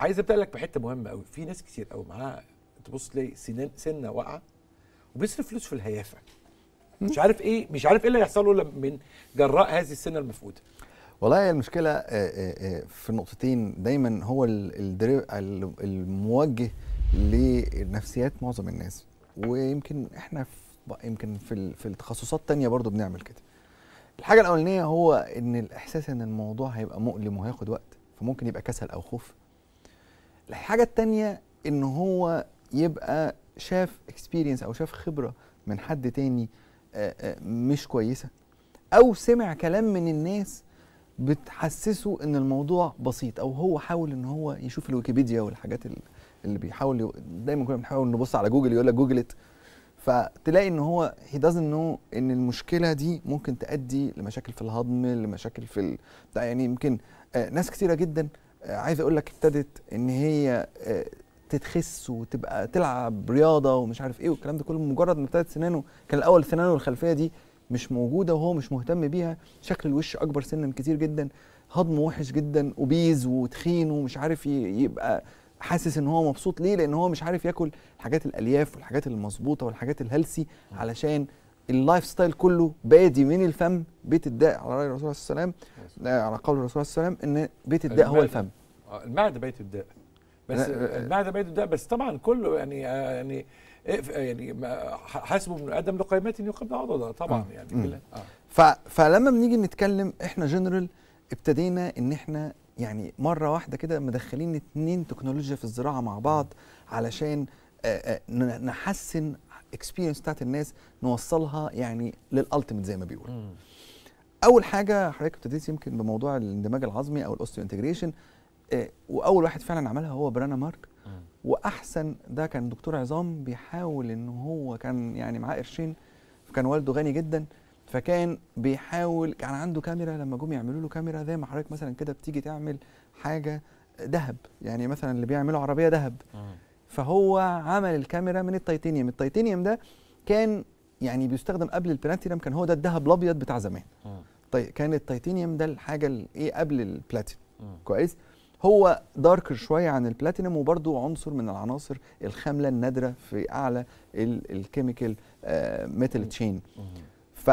عايز ابدا لك بحته مهمه قوي في ناس كتير قوي معاها تبص تلاقي سنين سنه واقعه وبيصرف فلوس في الهيافه مش عارف ايه مش عارف ايه اللي هيحصل له من جراء هذه السنه المفقوده والله المشكله آه، آه، آه، في نقطتين دايما هو الموجه لنفسيات معظم الناس ويمكن احنا في يمكن في في التخصصات التانية برضو بنعمل كده الحاجه الاولانيه هو ان الاحساس ان الموضوع هيبقى مؤلم وهياخد وقت فممكن يبقى كسل او خوف الحاجه التانية ان هو يبقى شاف اكسبيرينس او شاف خبره من حد تاني آه، آه، مش كويسه او سمع كلام من الناس بتحسسه ان الموضوع بسيط او هو حاول ان هو يشوف الويكيبيديا والحاجات اللي بيحاول دايما كنا بنحاول نبص على جوجل يقول لك جوجلت فتلاقي ان هو هي دازنت نو ان المشكله دي ممكن تؤدي لمشاكل في الهضم لمشاكل في ال... يعني يمكن آه، ناس كتيره جدا عايز اقول لك ابتدت ان هي آه، تتخس وتبقى تلعب رياضه ومش عارف ايه والكلام ده كله مجرد ما ابتدت سنانه كان الاول سنانه الخلفيه دي مش موجوده وهو مش مهتم بيها شكل الوش اكبر سنا كتير جدا هضمه وحش جدا وبيز وتخين ومش عارف يبقى حاسس ان هو مبسوط ليه لان هو مش عارف ياكل حاجات الالياف والحاجات المظبوطه والحاجات الهلسي علشان اللايف ستايل كله بادي من الفم بيت الداء على راي الرسول صلى الله عليه وسلم آه، على قول الرسول صلى الله عليه وسلم ان بيت الداء هو الفم آه، المعده بيت الداء بس آه، المعده بيت الداء بس طبعا كله يعني يعني إيه، يعني حسب ابن ادم لقيمه يقبل عضدا طبعا آه. يعني آه. فلما بنيجي نتكلم احنا جنرال ابتدينا ان احنا يعني مره واحده كده مدخلين اتنين تكنولوجيا في الزراعه مع بعض علشان نحسن الاكسبيرينس بتاعت الناس نوصلها يعني للالتيميت زي ما بيقولوا اول حاجه حضرتك ابتديت يمكن بموضوع الاندماج العظمي او الاوستيو انتجريشن آه، واول واحد فعلا عملها هو برانا مارك واحسن ده كان دكتور عظام بيحاول ان هو كان يعني معاه قرشين فكان والده غني جدا فكان بيحاول كان عنده كاميرا لما جم يعملوا له كاميرا زي ما حضرتك مثلا كده بتيجي تعمل حاجه آه، ذهب يعني مثلا اللي بيعملوا عربيه ذهب فهو عمل الكاميرا من التيتانيوم التيتانيوم ده كان يعني بيستخدم قبل البلاتينم كان هو ده الذهب الابيض بتاع زمان طيب كان التيتانيوم ده الحاجه ايه قبل البلاتين كويس هو داركر شويه عن البلاتينم وبرده عنصر من العناصر الخامله النادره في اعلى الكيميكال ميتال تشين ف